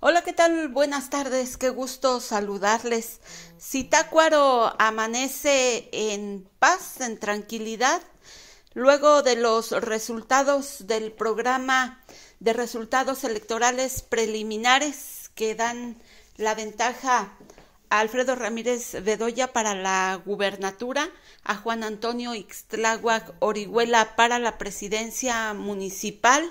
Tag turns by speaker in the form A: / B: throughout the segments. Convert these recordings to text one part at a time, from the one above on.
A: Hola, ¿qué tal? Buenas tardes, qué gusto saludarles. Si amanece en paz, en tranquilidad, luego de los resultados del programa de resultados electorales preliminares que dan la ventaja a Alfredo Ramírez Bedoya para la gubernatura, a Juan Antonio Ixtláhuac Orihuela para la presidencia municipal,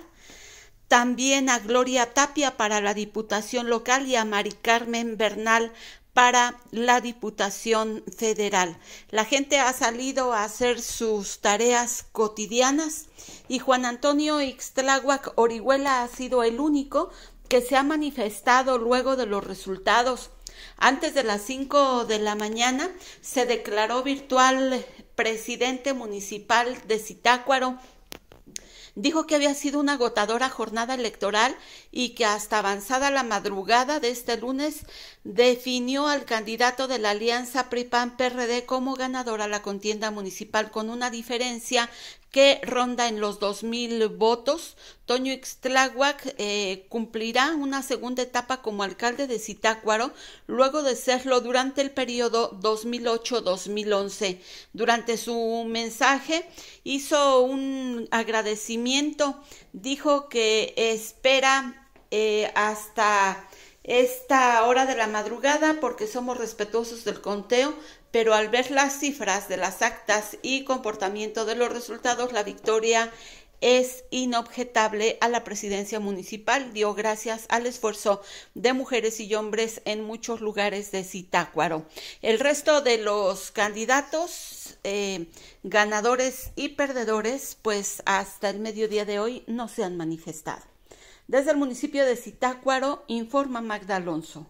A: también a Gloria Tapia para la Diputación Local y a Mari Carmen Bernal para la Diputación Federal. La gente ha salido a hacer sus tareas cotidianas y Juan Antonio Ixtláhuac Orihuela ha sido el único que se ha manifestado luego de los resultados. Antes de las 5 de la mañana se declaró virtual presidente municipal de Citácuaro Dijo que había sido una agotadora jornada electoral y que hasta avanzada la madrugada de este lunes definió al candidato de la alianza Pripan prd como ganador a la contienda municipal con una diferencia que ronda en los dos mil votos. Toño Ixtláhuac eh, cumplirá una segunda etapa como alcalde de Citácuaro luego de serlo durante el periodo 2008-2011. Durante su mensaje hizo un agradecimiento agradecimiento. Dijo que espera eh, hasta esta hora de la madrugada porque somos respetuosos del conteo, pero al ver las cifras de las actas y comportamiento de los resultados, la victoria es inobjetable a la presidencia municipal, dio gracias al esfuerzo de mujeres y hombres en muchos lugares de Zitácuaro. El resto de los candidatos, eh, ganadores y perdedores, pues hasta el mediodía de hoy no se han manifestado. Desde el municipio de Zitácuaro, informa Magda Alonso.